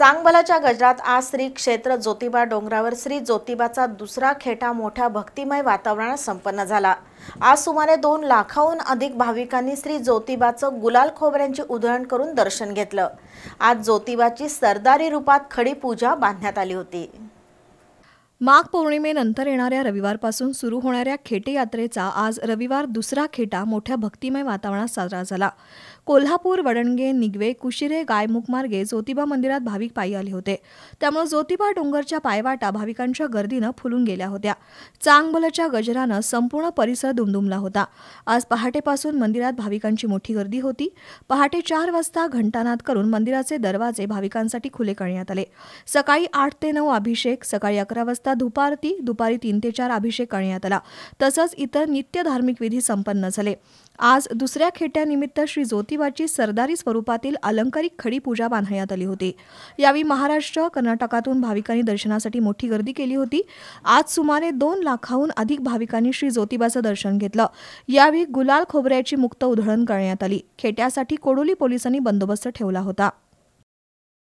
चांगबलाच्या गजरात आज श्री क्षेत्र ज्योतिबा डोंगरावर श्री ज्योतिबाचा दुसरा खेटा मोठ्या भक्तिमय वातावरणात संपन्न झाला आज सुमारे दोन लाखाहून अधिक भाविकांनी श्री ज्योतिबाचं गुलाल खोबऱ्यांची उधळण करून दर्शन घेतलं आज ज्योतिबाची सरदारी रूपात खडी पूजा बांधण्यात आली होती माघ पौर्णिमेनंतर येणाऱ्या रविवारपासून सुरू होणाऱ्या खेटे यात्रेचा आज रविवार दुसरा खेटा मोठ्या भक्तिमय वातावरणात साजरा झाला कोल्हापूर वडणगे निगवे कुशिरे गायमुख मार्गे ज्योतिबा मंदिरात भाविक पायी आले होते त्यामुळे ज्योतिबा डोंगरच्या पायवाटा भाविकांच्या गर्दीनं फुलून गेल्या होत्या चांगबलच्या गजरानं संपूर्ण परिसर दुमदुमला होता आज पहाटेपासून मंदिरात भाविकांची मोठी गर्दी होती पहाटे चार वाजता घंटानाद करून मंदिराचे दरवाजे भाविकांसाठी खुले करण्यात आले सकाळी आठ ते नऊ अभिषेक सकाळी अकरा वाजता आता दुपारती दुपारी तीन ते चार अभिषेक करण्यात आला तसंच इतर नित्य धार्मिक विधी संपन्न झाले आज दुसऱ्या खेट्यानिमित्त श्री ज्योतिबाची सरदारी स्वरूपातील अलंकारिक खडी पूजा बांधण्यात आली होती यावेळी महाराष्ट्र कर्नाटकातून भाविकांनी दर्शनासाठी मोठी गर्दी केली होती आज सुमारे दोन लाखाहून अधिक भाविकांनी श्री ज्योतिबाचं दर्शन घेतलं यावेळी गुलाल खोबऱ्याची मुक्त उधळण करण्यात आली खेट्यासाठी कोडोली पोलिसांनी बंदोबस्त ठेवला होता